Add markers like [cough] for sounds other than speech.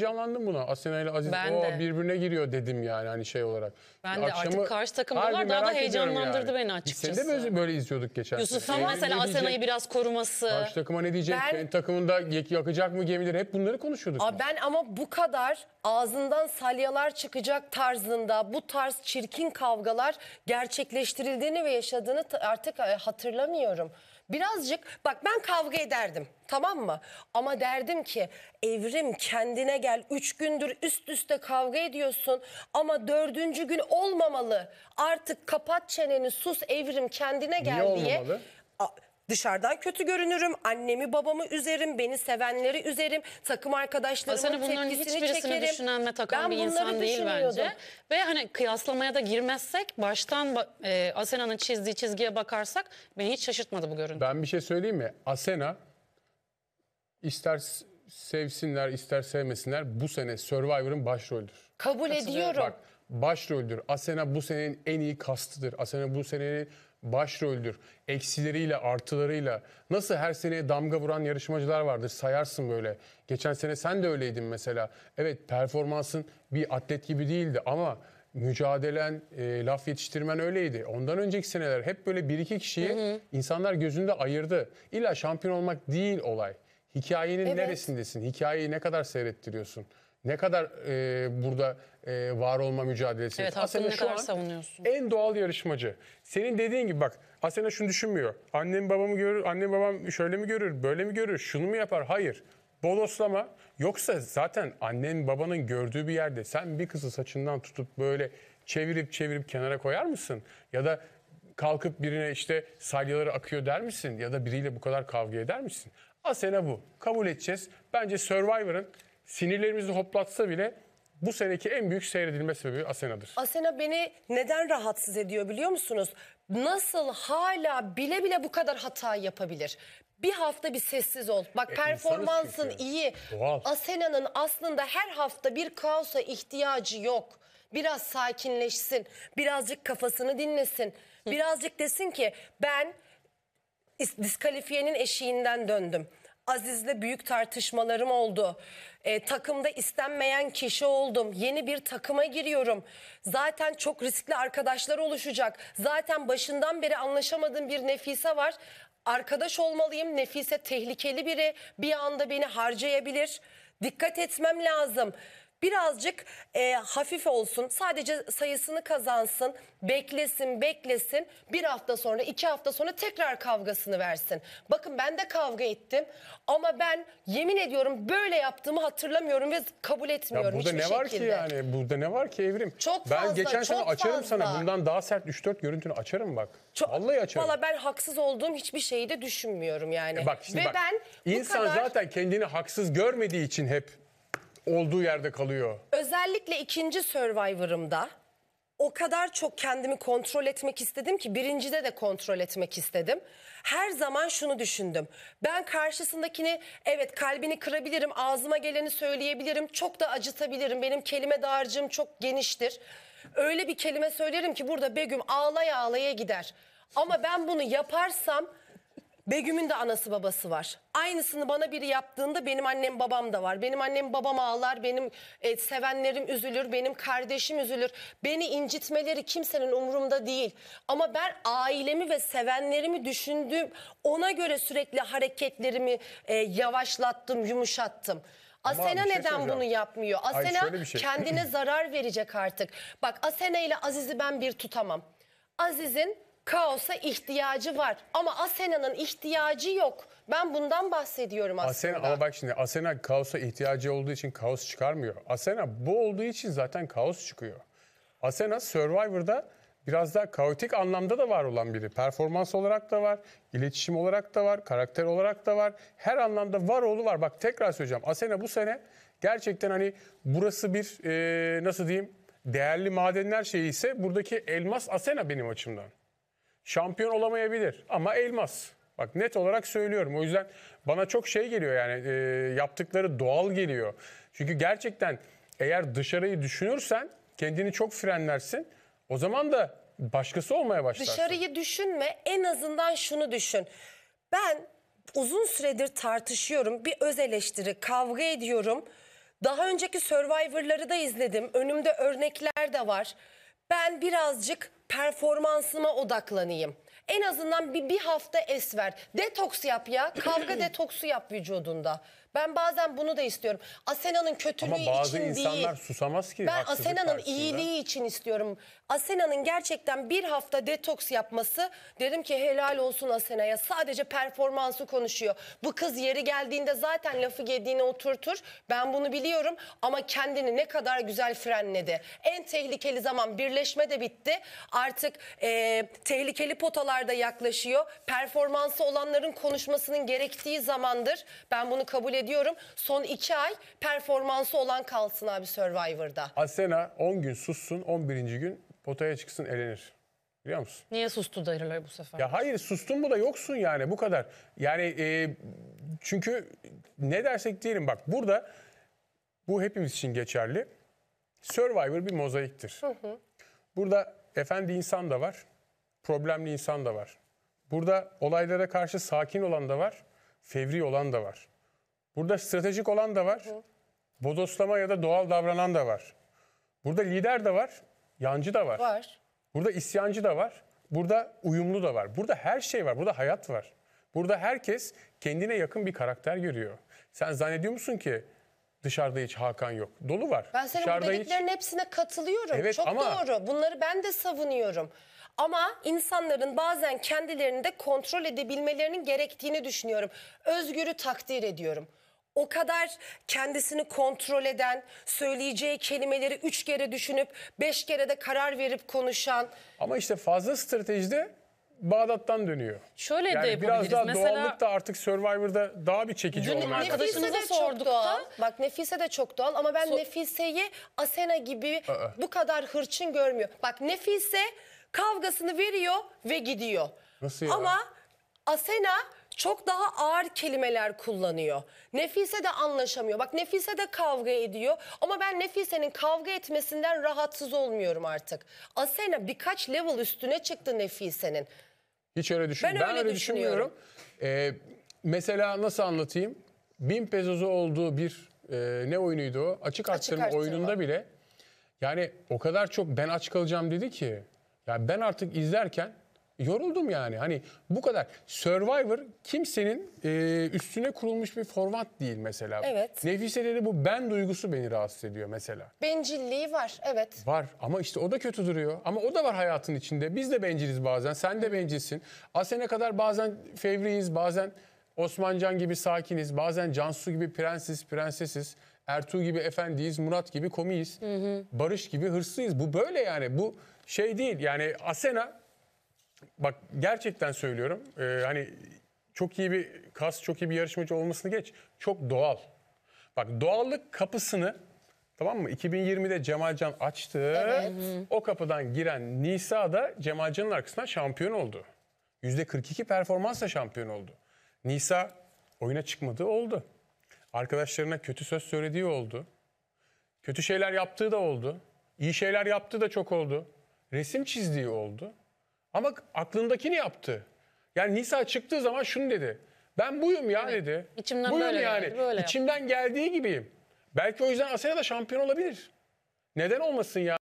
heyecanlandım buna. Asena ile Aziz Ben o de. birbirine giriyor dedim yani hani şey olarak. Ben de artık karşı harbi takımdalar daha da heyecanlandırdı yani. beni açıkçası. Sen de böyle, böyle izliyorduk geçen Yusuf'un sene. Ne- mesela Asena'yı biraz koruması. Karşı takıma ne diyecek? Ben- Kendi takımında yakacak mı gemileri? Hep bunları konuşuyorduk. Aa, ben ama bu kadar ağzından salyalar çıkacak tarzında bu tarz çirkin kavgalar gerçekleştirildiğini ve yaşadığını artık e, hatırlamıyorum. Birazcık bak ben kavga ederdim tamam mı? Ama derdim ki evrim kendine gel. Üç gündür üst üste kavga ediyorsun ama dördüncü gün olmamalı. Artık kapat çeneni sus evrim kendine gel Niye diye. olmamalı? Dışarıdan kötü görünürüm. Annemi babamı üzerim. Beni sevenleri üzerim. Takım arkadaşlarımın Hasan'ı bunların tepkisini hiçbirisini çekerim. düşünen ve takan Ben bir insan değil bence. Ve hani kıyaslamaya da girmezsek baştan e, Asena'nın çizdiği çizgiye bakarsak beni hiç şaşırtmadı bu görüntü. Ben bir şey söyleyeyim mi? Asena ister sevsinler ister sevmesinler bu sene Survivor'ın başroldür. Kabul ediyorum. Bak başroldür. Asena bu senenin en iyi kastıdır. Asena bu senenin başroldür. Eksileriyle, artılarıyla nasıl her seneye damga vuran yarışmacılar vardır sayarsın böyle. Geçen sene sen de öyleydin mesela. Evet performansın bir atlet gibi değildi ama mücadelen, e, laf yetiştirmen öyleydi. Ondan önceki seneler hep böyle bir iki kişiyi hı hı. insanlar gözünde ayırdı. İlla şampiyon olmak değil olay. Hikayenin evet. neresindesin? Hikayeyi ne kadar seyrettiriyorsun? Ne kadar e, burada e, var olma mücadelesi. Evet Asena ne şu kadar an savunuyorsun. En doğal yarışmacı. Senin dediğin gibi bak Asena şunu düşünmüyor. Annem babamı görür, annem babam şöyle mi görür, böyle mi görür, şunu mu yapar? Hayır. Boloslama yoksa zaten annen babanın gördüğü bir yerde sen bir kızı saçından tutup böyle çevirip çevirip kenara koyar mısın? Ya da kalkıp birine işte salyaları akıyor der misin? Ya da biriyle bu kadar kavga eder misin? Asena bu. Kabul edeceğiz. Bence Survivor'ın sinirlerimizi hoplatsa bile bu seneki en büyük seyredilme sebebi Asena'dır. Asena beni neden rahatsız ediyor biliyor musunuz? Nasıl hala bile bile bu kadar hata yapabilir? Bir hafta bir sessiz ol. Bak e, performansın iyi. Asena'nın aslında her hafta bir kaosa ihtiyacı yok. Biraz sakinleşsin. Birazcık kafasını dinlesin. Hı. Birazcık desin ki ben diskalifiyenin eşiğinden döndüm. Aziz'le büyük tartışmalarım oldu e, takımda istenmeyen kişi oldum. Yeni bir takıma giriyorum. Zaten çok riskli arkadaşlar oluşacak. Zaten başından beri anlaşamadığım bir Nefise var. Arkadaş olmalıyım. Nefise tehlikeli biri. Bir anda beni harcayabilir. Dikkat etmem lazım birazcık e, hafif olsun. Sadece sayısını kazansın. Beklesin, beklesin. Bir hafta sonra, iki hafta sonra tekrar kavgasını versin. Bakın ben de kavga ettim ama ben yemin ediyorum böyle yaptığımı hatırlamıyorum ve kabul etmiyorum burada hiçbir ne var ki yani? Burada ne var ki Evrim? Çok ben fazla, geçen sene açarım fazla. sana. Bundan daha sert 3-4 görüntünü açarım bak. Çok, Vallahi açarım. Valla ben haksız olduğum hiçbir şeyi de düşünmüyorum yani. E bak şimdi Ve bak, ben bu insan kadar... zaten kendini haksız görmediği için hep olduğu yerde kalıyor. Özellikle ikinci Survivor'ımda o kadar çok kendimi kontrol etmek istedim ki birincide de kontrol etmek istedim. Her zaman şunu düşündüm. Ben karşısındakini evet kalbini kırabilirim, ağzıma geleni söyleyebilirim, çok da acıtabilirim. Benim kelime dağarcığım çok geniştir. Öyle bir kelime söylerim ki burada Begüm ağlaya ağlaya gider. Ama ben bunu yaparsam Begüm'ün de anası babası var. Aynısını bana biri yaptığında benim annem babam da var. Benim annem babam ağlar, benim e, sevenlerim üzülür, benim kardeşim üzülür. Beni incitmeleri kimsenin umurumda değil. Ama ben ailemi ve sevenlerimi düşündüm. Ona göre sürekli hareketlerimi e, yavaşlattım, yumuşattım. Asena şey neden bunu yapmıyor? Asena Ay, şey. kendine [clears throat] zarar verecek artık. Bak Asena ile Aziz'i ben bir tutamam. Aziz'in kaosa ihtiyacı var. Ama Asena'nın ihtiyacı yok. Ben bundan bahsediyorum aslında. Asena ama bak şimdi Asena kaosa ihtiyacı olduğu için kaos çıkarmıyor. Asena bu olduğu için zaten kaos çıkıyor. Asena Survivor'da biraz daha kaotik anlamda da var olan biri. Performans olarak da var, iletişim olarak da var, karakter olarak da var. Her anlamda var oğlu var. Bak tekrar söyleyeceğim. Asena bu sene gerçekten hani burası bir e, nasıl diyeyim değerli madenler şeyi ise buradaki elmas Asena benim açımdan şampiyon olamayabilir ama elmas. Bak net olarak söylüyorum. O yüzden bana çok şey geliyor yani e, yaptıkları doğal geliyor. Çünkü gerçekten eğer dışarıyı düşünürsen kendini çok frenlersin. O zaman da başkası olmaya başlarsın. Dışarıyı düşünme en azından şunu düşün. Ben uzun süredir tartışıyorum bir öz eleştiri kavga ediyorum. Daha önceki Survivor'ları da izledim. Önümde örnekler de var. Ben birazcık performansıma odaklanayım. En azından bir, bir hafta es ver. Detoks yap ya. Kavga [clears throat] detoksu yap vücudunda. Ben bazen bunu da istiyorum. Asena'nın kötülüğü Ama bazı için insanlar değil. susamaz ki. Ben Asena'nın iyiliği için istiyorum. Asena'nın gerçekten bir hafta detoks yapması dedim ki helal olsun Asena'ya. Sadece performansı konuşuyor. Bu kız yeri geldiğinde zaten lafı gediğine oturtur. Ben bunu biliyorum ama kendini ne kadar güzel frenledi. En tehlikeli zaman birleşme de bitti. Artık e, tehlikeli potalarda yaklaşıyor. Performansı olanların konuşmasının gerektiği zamandır. Ben bunu kabul ediyorum ediyorum. Son iki ay performansı olan kalsın abi Survivor'da. Asena 10 gün sussun 11. gün potaya çıksın elenir. Biliyor musun? Niye sustu dayıları bu sefer? Ya hayır sustun bu da yoksun yani bu kadar. Yani e, çünkü ne dersek diyelim bak burada bu hepimiz için geçerli. Survivor bir mozaiktir. Hı hı. Burada efendi insan da var, problemli insan da var. Burada olaylara karşı sakin olan da var, fevri olan da var. Burada stratejik olan da var. Bodoslama ya da doğal davranan da var. Burada lider de var, yancı da var. Var. Burada isyancı da var. Burada uyumlu da var. Burada her şey var. Burada hayat var. Burada herkes kendine yakın bir karakter görüyor. Sen zannediyor musun ki dışarıda hiç Hakan yok? Dolu var. Ben senin dışarıda bu dediklerin hiç... hepsine katılıyorum. Evet, Çok ama... doğru. Bunları ben de savunuyorum. Ama insanların bazen kendilerini de kontrol edebilmelerinin gerektiğini düşünüyorum. Özgür'ü takdir ediyorum o kadar kendisini kontrol eden, söyleyeceği kelimeleri üç kere düşünüp beş kere de karar verip konuşan. Ama işte fazla stratejide Bağdat'tan dönüyor. Şöyle yani de yapabiliriz. Biraz daha Mesela, doğallık da artık Survivor'da daha bir çekici olmaya başladı. Arkadaşınıza sorduk da. Bak Nefise de çok doğal ama ben so Nefise'yi Asena gibi ee, e. bu kadar hırçın görmüyor. Bak Nefise kavgasını veriyor ve gidiyor. Nasıl ya? Ama Asena çok daha ağır kelimeler kullanıyor. Nefise de anlaşamıyor. Bak Nefise de kavga ediyor ama ben Nefise'nin kavga etmesinden rahatsız olmuyorum artık. Asena birkaç level üstüne çıktı Nefise'nin. Hiç öyle düşünmüyorum. Ben, ben öyle, düşünmüyorum. düşünmüyorum. Ee, mesela nasıl anlatayım? Bin pezozu olduğu bir e, ne oyunuydu o? Açık arttırma, oyununda bile yani o kadar çok ben aç kalacağım dedi ki ya ben artık izlerken yoruldum yani. Hani bu kadar. Survivor kimsenin e, üstüne kurulmuş bir format değil mesela. Evet. Nefiseleri bu ben duygusu beni rahatsız ediyor mesela. Bencilliği var evet. Var ama işte o da kötü duruyor. Ama o da var hayatın içinde. Biz de benciliz bazen. Sen de bencilsin. Asene kadar bazen fevriyiz, bazen Osmancan gibi sakiniz, bazen Cansu gibi prensiz prensesiz. Ertuğ gibi efendiyiz, Murat gibi komiyiz, hı hı. Barış gibi hırslıyız. Bu böyle yani. Bu şey değil. Yani Asena Bak gerçekten söylüyorum. E, hani çok iyi bir kas, çok iyi bir yarışmacı olmasını geç. Çok doğal. Bak doğallık kapısını tamam mı? 2020'de Cemalcan açtı. Evet. O kapıdan giren Nisa da Cemalcan'ın arkasından şampiyon oldu. %42 performansla şampiyon oldu. Nisa oyuna çıkmadığı oldu. Arkadaşlarına kötü söz söylediği oldu. Kötü şeyler yaptığı da oldu. İyi şeyler yaptığı da çok oldu. Resim çizdiği oldu. Ama aklındakini yaptı. Yani Nisa çıktığı zaman şunu dedi. Ben buyum ya evet. dedi. İçimden buyum böyle yani. böyle İçimden geldiği gibiyim. Belki o yüzden Asena da şampiyon olabilir. Neden olmasın ya?